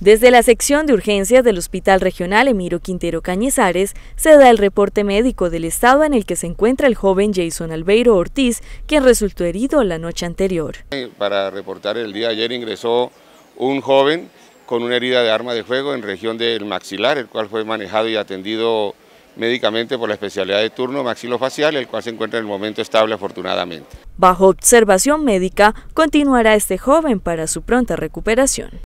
Desde la sección de urgencias del Hospital Regional Emiro Quintero Cañizares se da el reporte médico del estado en el que se encuentra el joven Jason Albeiro Ortiz, quien resultó herido la noche anterior. Eh, para reportar el día de ayer ingresó un joven con una herida de arma de fuego en región del maxilar, el cual fue manejado y atendido médicamente por la especialidad de turno maxilofacial, el cual se encuentra en el momento estable afortunadamente. Bajo observación médica, continuará este joven para su pronta recuperación.